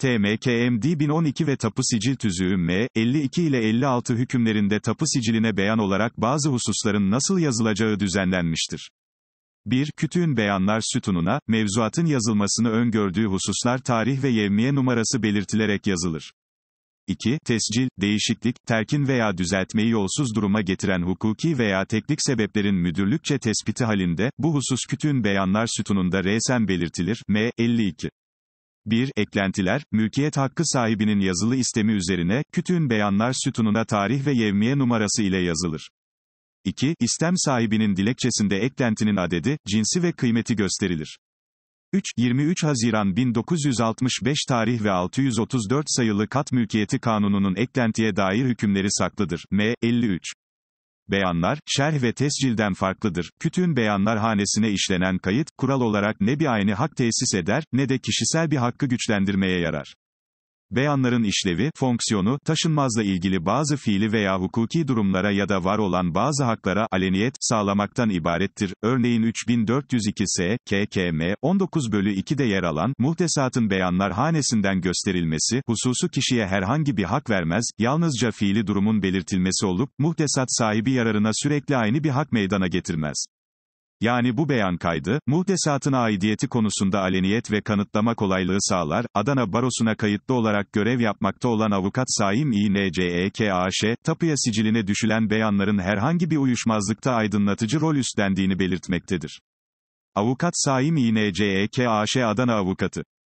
TMKMD 1012 ve Tapu Sicil Tüzüğü M. 52 ile 56 hükümlerinde tapu siciline beyan olarak bazı hususların nasıl yazılacağı düzenlenmiştir. 1. Kütüğün beyanlar sütununa, mevzuatın yazılmasını öngördüğü hususlar tarih ve yevmiye numarası belirtilerek yazılır. 2. Tescil, değişiklik, terkin veya düzeltmeyi yolsuz duruma getiren hukuki veya teknik sebeplerin müdürlükçe tespiti halinde, bu husus kütüğün beyanlar sütununda resen belirtilir, M. 52. 1. Eklentiler, mülkiyet hakkı sahibinin yazılı istemi üzerine, kütüğün beyanlar sütununa tarih ve yevmiye numarası ile yazılır. 2. İstem sahibinin dilekçesinde eklentinin adedi, cinsi ve kıymeti gösterilir. 3. 23 Haziran 1965 tarih ve 634 sayılı Kat Mülkiyeti Kanunu'nun eklentiye dair hükümleri saklıdır. M. 53. Beyanlar, şerh ve tescilden farklıdır. Kütün beyanlar hanesine işlenen kayıt, kural olarak ne bir aynı hak tesis eder, ne de kişisel bir hakkı güçlendirmeye yarar. Beyanların işlevi, fonksiyonu, taşınmazla ilgili bazı fiili veya hukuki durumlara ya da var olan bazı haklara aleniyet sağlamaktan ibarettir. Örneğin 3402 S, KKM, 19 bölü 2'de yer alan, muhtesatın beyanlar hanesinden gösterilmesi, hususu kişiye herhangi bir hak vermez, yalnızca fiili durumun belirtilmesi olup, muhtesat sahibi yararına sürekli aynı bir hak meydana getirmez. Yani bu beyan kaydı, muhtesatın aidiyeti konusunda aleniyet ve kanıtlama kolaylığı sağlar, Adana Barosu'na kayıtlı olarak görev yapmakta olan avukat Saim İNCEKAŞ, tapuya siciline düşülen beyanların herhangi bir uyuşmazlıkta aydınlatıcı rol üstlendiğini belirtmektedir. Avukat Saim İNCEKAŞ Adana Avukatı